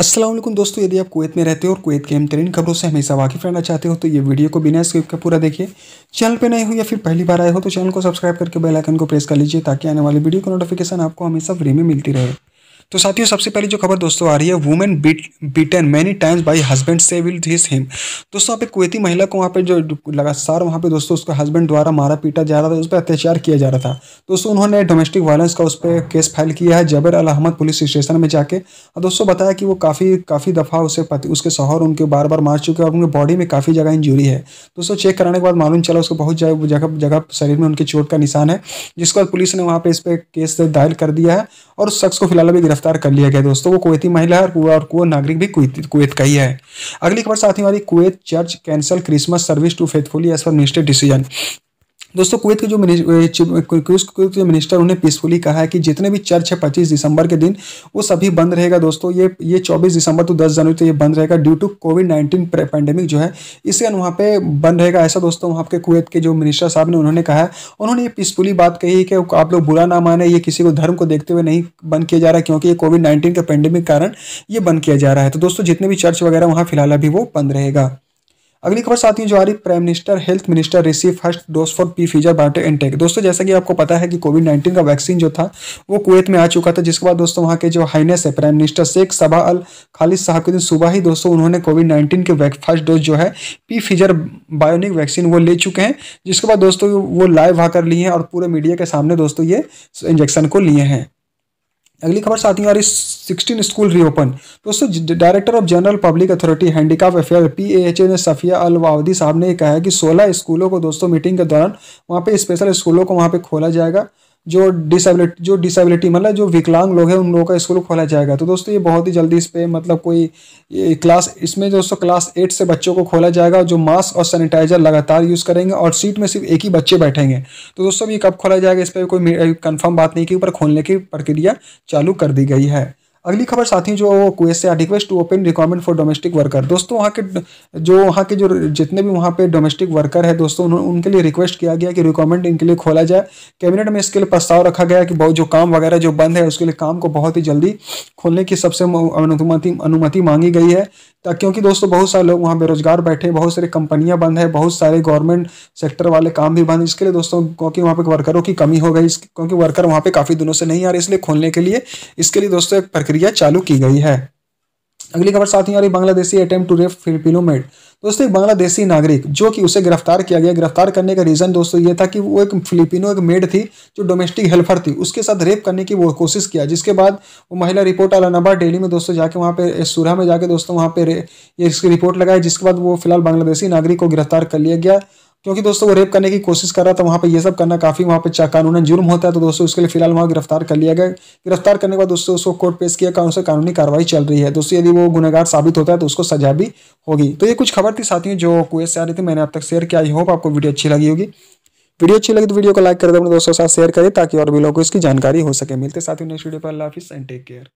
असलम दोस्तों यदि आप कुवैत में रहते हो और कुवैत के अहम खबरों से हमेशा वाकिफ रहना चाहते हो तो ये वीडियो को बिना स्क्रिप्ट के पूरा देखिए चैनल पे नए हो या फिर पहली बार आए हो तो चैनल को सब्सक्राइब करके बेल आइकन को प्रेस कर लीजिए ताकि आने वाली वीडियो का नोटिफिकेशन आपको हमेशा फ्री में मिलती रहे तो साथियों सबसे पहले जो खबर दोस्तों आ रही है women beat beaten many times by husband से विल हिज हिम दोस्तों वहाँ पे कुवैती महिला को वहाँ पे जो लगातार वहाँ पे दोस्तों उसका हस्बैंड द्वारा मारा पीटा जा रहा था उस पर अत्याचार किया जा रहा था दोस्तों उन्होंने डोमेस्टिक वायलेंस का उस पर केस फाइल किया है जबर अल अहमद पुलिस स्टेशन में जाके और दोस्तों बताया कि वो काफ़ी काफ़ी दफ़ा उसे पति उसके शौहर उनके बार बार मार चुके हैं और उनके बॉडी में काफ़ी जगह इंजुरी है दोस्तों चेक कराने के बाद मालूम चला उसको बहुत जगह जगह शरीर में उनके चोट का निशान है जिसके बाद पुलिस ने वहाँ पर इस पर केस दायर कर दिया है और उस शख्स को फिलहाल अभी गिरफ्तार गिरफ्तार कर लिया गया दोस्तों वो कुवैती महिला है और वो नागरिक भी कुवैत का ही है अगली खबर साथ ही हमारी Kuwait church cancel Christmas service to faithfully as per minister decision दोस्तों कुवैत के जो कुवैत के मिनिस्टर उन्हें पीसफुली कहा है कि जितने भी चर्च है पच्चीस दिसंबर के दिन वो सभी बंद रहेगा दोस्तों ये ये चौबीस दिसंबर तो दस जनवरी तो ये बंद रहेगा due to COVID nineteen pandemic जो है इसके कारण वहाँ पे बंद रहेगा ऐसा दोस्तों वहाँ के कुवैत के जो मिनिस्टर साहब ने उन्होंने कहा है उन्होंने ये पीसफुली बात कही कि आप लोग बुरा ना माने ये किसी को धर्म को देखते हुए नहीं बंद किया जा रहा है क्योंकि ये कोविड नाइन्टीन के पैंडेमिक कारण ये बंद किया जा रहा है तो दोस्तों जितने भी चर्च वगैरह वहाँ फिलहाल अभी वो बंद रहेगा अगली खबर साथियों जो आ रही prime minister health minister receive first dose for Pfizer BioNTech intake दोस्तों जैसा कि आपको पता है कि कोविड नाइन्टीन का वैक्सीन जो था वो कुवैत में आ चुका था जिसके बाद दोस्तों वहाँ के जो हाइनेस है prime minister Sheikh Sabah Al Khalid साहब के दिन सुबह ही दोस्तों उन्होंने कोविड नाइन्टीन के फर्स्ट डोज जो है पी फीजर बायोनिक वैक्सीन वो ले चुके हैं जिसके बाद दोस्तों वो लाइव आकर लिए हैं और पूरे मीडिया के सामने दोस्तों ये इंजेक्शन को लिए हैं अगली खबर ही आ रही सिक्सटीन स्कूल रीओपन दोस्तों director of general public authority handicap affair P A ने सफिया अल वावदी साहब ने कहा है कि 16 स्कूलों को दोस्तों मीटिंग के दौरान वहाँ पे स्पेशल स्कूलों को वहाँ पे खोला जाएगा जो डिसेबिलिटी जो डिसेबिलिटी मतलब जो विकलांग लोग हैं उन लोगों का स्कूल खोला जाएगा तो दोस्तों ये बहुत ही जल्दी इस पर मतलब कोई क्लास इसमें दोस्तों क्लास एट से बच्चों को खोला जाएगा जो मास्क और सैनिटाइजर लगातार यूज़ करेंगे और सीट में सिर्फ एक ही बच्चे बैठेंगे तो दोस्तों ये कब खोला जाएगा इस पर कोई कन्फर्म बात नहीं की ऊपर खोलने की प्रक्रिया चालू कर दी गई है अगली खबर साथी जो कुवैत से request to open requirement for domestic worker दोस्तों वहाँ के जो वहाँ के जो जितने भी वहाँ पे डोमेस्टिक वर्कर है दोस्तों उन्होंने उनके लिए रिक्वेस्ट किया गया कि रिक्वायरमेंट इनके लिए खोला जाए कैबिनेट में इसके लिए प्रस्ताव रखा गया कि बहुत जो काम वगैरह जो बंद है उसके लिए काम को बहुत ही जल्दी खोलने की सबसे अनुमति अनुमति मांगी गई है क्योंकि दोस्तों बहुत सारे लोग वहाँ बेरोजगार बैठे हैं बहुत सारी कंपनियाँ बंद है बहुत सारे गवर्नमेंट सेक्टर वाले काम भी बंद इसके लिए दोस्तों क्योंकि वहाँ पे वर्करों की कमी हो गई क्योंकि वर्कर वहाँ पे काफ़ी दिनों से नहीं आ रहे इसलिए खोलने के लिए इसके लिए दोस्तों एक प्रक्रिया चालू की गई है अगली खबर साथ ही आ रही Bangladeshi attempt to rape Filipino maid दोस्तों एक बांग्लादेशी नागरिक जो कि उसे गिरफ्तार किया गया गिरफ्तार करने का रीज़न दोस्तों ये था कि वो एक फिलिपिनो एक मेड थी जो डोमेस्टिक हेल्पर थी उसके साथ रेप करने की वो कोशिश किया जिसके बाद वो महिला रिपोर्ट अलानाबाद डेली में दोस्तों जाके वहाँ पे सूरह में जाके दोस्तों वहाँ पे ये इसकी रिपोर्ट लगाई जिसके बाद वो फिलहाल बांग्लादेशी नागरिक को गिरफ्तार कर लिया गया क्योंकि दोस्तों वो रेप करने की कोशिश कर रहा था वहाँ पे ये सब करना काफ़ी वहाँ पे कानून जुर्म होता है तो दोस्तों उसके लिए फिलहाल वहाँ गिरफ्तार कर लिया गया गिरफ्तार करने के बाद दोस्तों उसको कोर्ट पेश किया कानून से कानूनी कार्रवाई चल रही है दोस्तों यदि वो गुनहगार साबित होता है तो उसको सजा भी होगी तो ये कुछ खबर थी साथियों जो कुएं से आ रही थी मैंने अब तक शेयर किया आई होप आपको वीडियो अच्छी लगी होगी वीडियो अच्छी लगी तो वीडियो को लाइक कर दे अपने दोस्तों के साथ शेयर करें ताकि और भी लोगों को इसकी जानकारी हो सके मिलते साथियों नेक्स्ट वीडियो पर लाफिस एंड टेक केयर